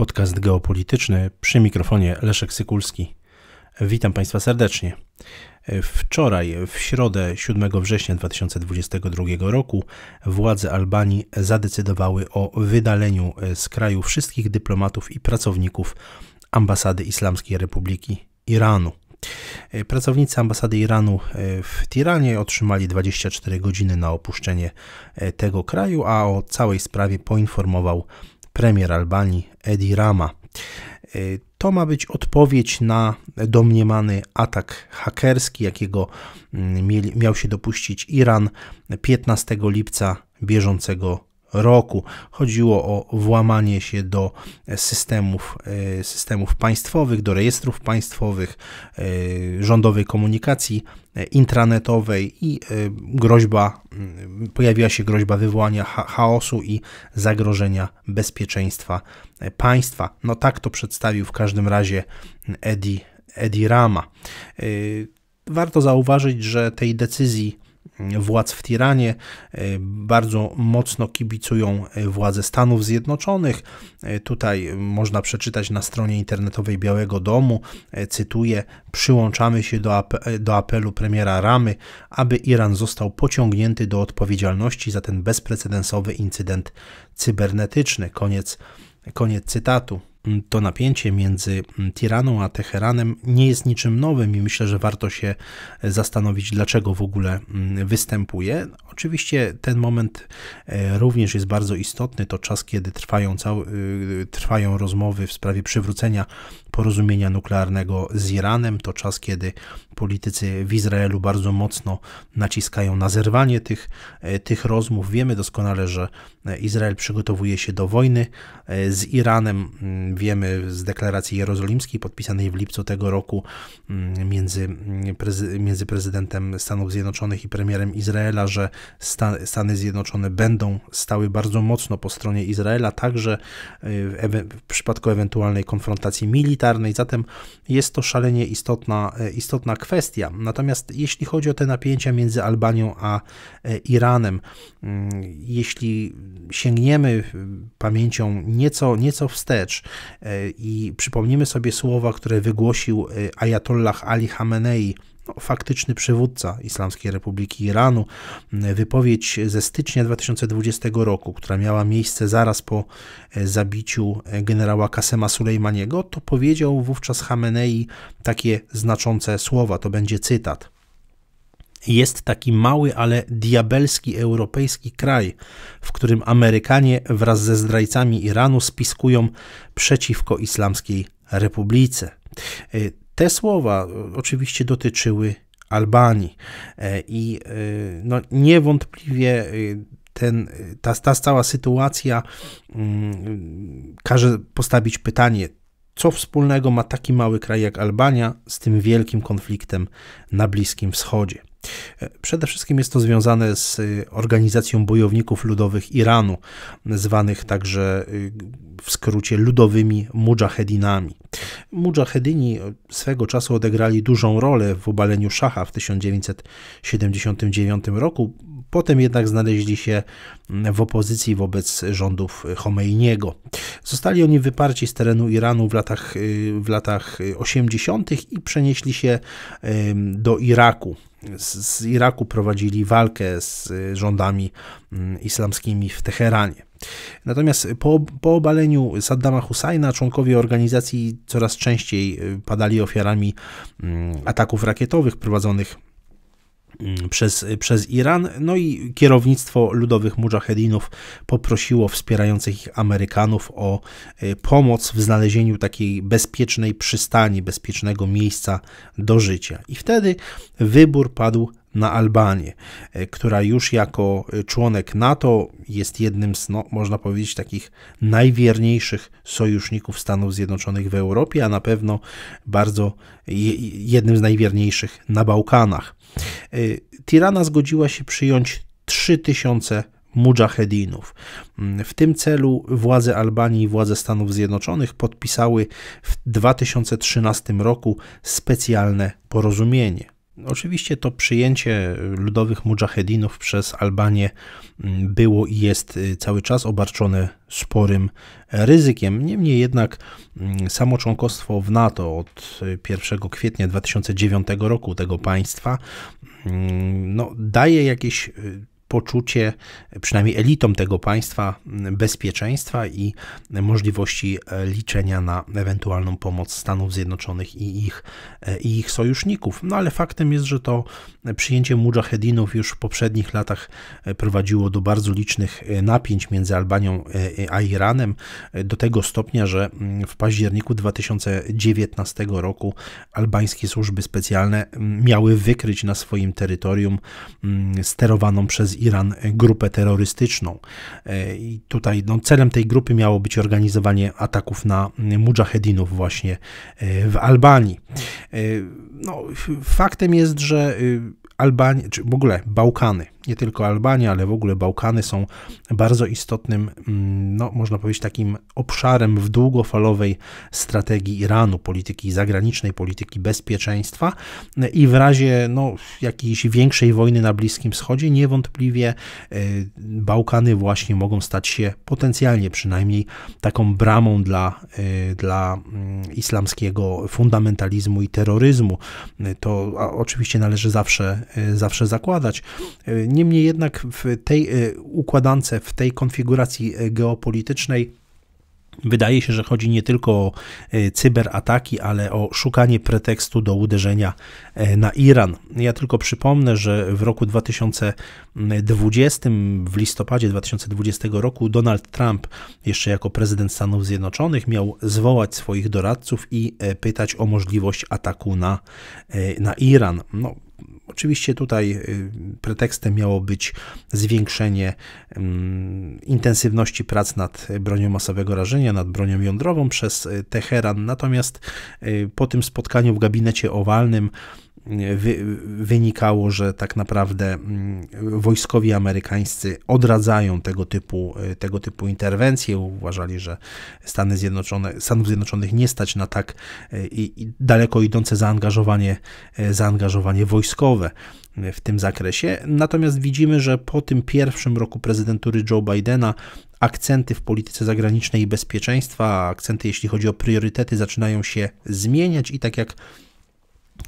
Podcast geopolityczny przy mikrofonie Leszek Sykulski. Witam Państwa serdecznie. Wczoraj, w środę 7 września 2022 roku, władze Albanii zadecydowały o wydaleniu e, z kraju wszystkich dyplomatów i pracowników ambasady Islamskiej Republiki Iranu. E, pracownicy ambasady Iranu e, w Tiranie otrzymali 24 godziny na opuszczenie tego kraju, a o całej sprawie poinformował premier Albanii Edi Rama. Y, to ma być odpowiedź na domniemany atak hakerski, jakiego mm, miał się dopuścić Iran 15 lipca bieżącego roku. Chodziło o włamanie się do e, systemów, e, systemów państwowych, do rejestrów państwowych, e, rządowej komunikacji intranetowej i groźba, mm, pojawiła się groźba wywołania chaosu i zagrożenia bezpieczeństwa państwa. No tak to przedstawił w każdym razie Eddie, mm, Eddie Rama. Warto zauważyć, że tej decyzji władz w Tiranie, e, bardzo mocno kibicują e, władze Stanów Zjednoczonych. E, tutaj można przeczytać na stronie internetowej Białego Domu, cytuję: Przyłączamy się do, do apelu premiera Ramy, aby Iran został pociągnięty do odpowiedzialności za ten bezprecedensowy incydent cybernetyczny. Koniec, koniec cytatu. Mm, to napięcie między mm, Tiraną a Teheranem nie jest niczym nowym i myślę, że warto się e, zastanowić, dlaczego w ogóle mm, występuje. Oczywiście ten moment e, również jest bardzo istotny, to czas, kiedy trwają, y, trwają rozmowy w sprawie przywrócenia porozumienia nuklearnego z Iranem. To czas, kiedy politycy w Izraelu bardzo mocno naciskają na zerwanie tych, e, tych rozmów. Wiemy doskonale, że e, Izrael przygotowuje się do wojny e, z Iranem. Mm, wiemy z deklaracji jerozolimskiej podpisanej w lipcu tego roku mm, między, mm, między prezydentem Stanów Zjednoczonych i premierem Izraela, że Stany Zjednoczone będą stały bardzo mocno po stronie Izraela, także w, w przypadku ewentualnej konfrontacji militarnej militarnej, zatem jest to szalenie istotna, e, istotna kwestia. Natomiast jeśli chodzi o te napięcia między Albanią a e, Iranem, mm, jeśli sięgniemy e, pamięcią nieco, nieco wstecz i przypomnimy sobie słowa, które wygłosił Ayatollah Ali Khamenei, faktyczny przywódca Islamskiej Republiki Iranu. Wypowiedź ze stycznia 2020 roku, która miała miejsce zaraz po e, zabiciu e, generała Kasema Sulejmaniego, to powiedział wówczas Hamenei takie znaczące słowa, to będzie cytat. Jest taki mały, ale diabelski europejski kraj, w którym Amerykanie wraz ze zdrajcami Iranu spiskują przeciwko Islamskiej Republice. E, te słowa e, oczywiście dotyczyły Albanii e, i e, no, niewątpliwie ten, ta, ta cała sytuacja mm, każe postawić pytanie, co wspólnego ma taki mały kraj jak Albania z tym wielkim konfliktem na Bliskim Wschodzie. E, przede wszystkim jest to związane z y, organizacją bojowników ludowych Iranu, zwanych także y, w skrócie ludowymi mujahedinami. Mujahedyni e, swego czasu odegrali dużą rolę w obaleniu szacha w 1979 roku, Potem jednak znaleźli się w opozycji wobec rządów Chomeiniego. Zostali oni wyparci z terenu Iranu w latach, y, w latach 80. i przenieśli się do Iraku z Iraku prowadzili walkę z rządami islamskimi w Teheranie. Natomiast po, po obaleniu Saddama Husajna członkowie organizacji coraz częściej y, padali ofiarami ataków rakietowych prowadzonych Mm, przez, przez Iran. No i kierownictwo ludowych mujahedinów poprosiło wspierających ich Amerykanów o e, pomoc w znalezieniu takiej bezpiecznej przystani, bezpiecznego miejsca do życia. I wtedy wybór padł na Albanię, e, która już jako e, członek NATO jest jednym z, no, można powiedzieć, takich najwierniejszych sojuszników Stanów Zjednoczonych w Europie, a na pewno bardzo jednym z najwierniejszych na Bałkanach. E, Tirana zgodziła się przyjąć 3000 mujahedinów. Mm, w tym celu władze Albanii i władze Stanów Zjednoczonych podpisały w 2013 roku specjalne porozumienie. Oczywiście to przyjęcie ludowych mujahedinów przez Albanię mm, było i jest y, cały czas obarczone sporym ryzykiem. Niemniej jednak mm, samo członkostwo w NATO od 1 y, kwietnia 2009 roku tego państwa mm, no, daje jakieś y, poczucie, przynajmniej elitom tego państwa, bezpieczeństwa i możliwości e, liczenia na ewentualną pomoc Stanów Zjednoczonych i ich, e, i ich sojuszników. No ale faktem jest, że to przyjęcie mujahedinów już w poprzednich latach e, prowadziło do bardzo licznych napięć między Albanią a Iranem, do tego stopnia, że mm, w październiku 2019 roku albańskie służby specjalne mm, miały wykryć na swoim terytorium mm, sterowaną przez Iran e, grupę terrorystyczną. E, I tutaj no, celem tej grupy miało być organizowanie ataków na mujahedinów właśnie e, w Albanii. No, faktem jest, że y, Albania, czy w ogóle Bałkany, nie tylko Albania, ale w ogóle Bałkany są bardzo istotnym, mm, no, można powiedzieć, takim obszarem w długofalowej strategii Iranu, polityki zagranicznej, polityki bezpieczeństwa i w razie no, jakiejś większej wojny na Bliskim Wschodzie niewątpliwie y, Bałkany właśnie mogą stać się potencjalnie przynajmniej taką bramą dla, y, dla mm, islamskiego fundamentalizmu i terroryzmu. To oczywiście należy zawsze, e, zawsze zakładać. E, niemniej jednak w tej e, układance, w tej konfiguracji geopolitycznej, Wydaje się, że chodzi nie tylko o e, cyberataki, ale o szukanie pretekstu do uderzenia e, na Iran. Ja tylko przypomnę, że w roku 2020, w listopadzie 2020 roku, Donald Trump, jeszcze jako prezydent Stanów Zjednoczonych, miał zwołać swoich doradców i e, pytać o możliwość ataku na, na Iran. No, Oczywiście tutaj y, pretekstem miało być zwiększenie mm, intensywności prac nad bronią masowego rażenia, nad bronią jądrową przez y, Teheran. Natomiast y, po tym spotkaniu w gabinecie owalnym wy, wynikało, że tak naprawdę mm, wojskowi amerykańscy odradzają tego typu, y, tego typu interwencje. Uważali, że Stany Zjednoczone, Stanów Zjednoczonych nie stać na tak y, i, i daleko idące zaangażowanie, y, zaangażowanie wojskowe w tym zakresie. Natomiast widzimy, że po tym pierwszym roku prezydentury Joe Bidena akcenty w polityce zagranicznej i bezpieczeństwa, akcenty jeśli chodzi o priorytety, zaczynają się zmieniać i tak jak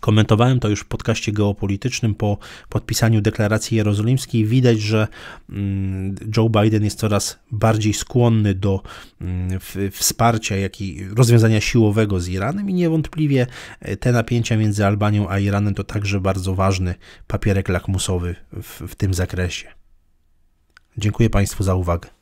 Komentowałem to już w podcaście geopolitycznym po podpisaniu deklaracji jerozolimskiej. Widać, że mm, Joe Biden jest coraz bardziej skłonny do mm, wsparcia, jak i rozwiązania siłowego z Iranem i niewątpliwie e, te napięcia między Albanią a Iranem to także bardzo ważny papierek lakmusowy w, w tym zakresie. Dziękuję Państwu za uwagę.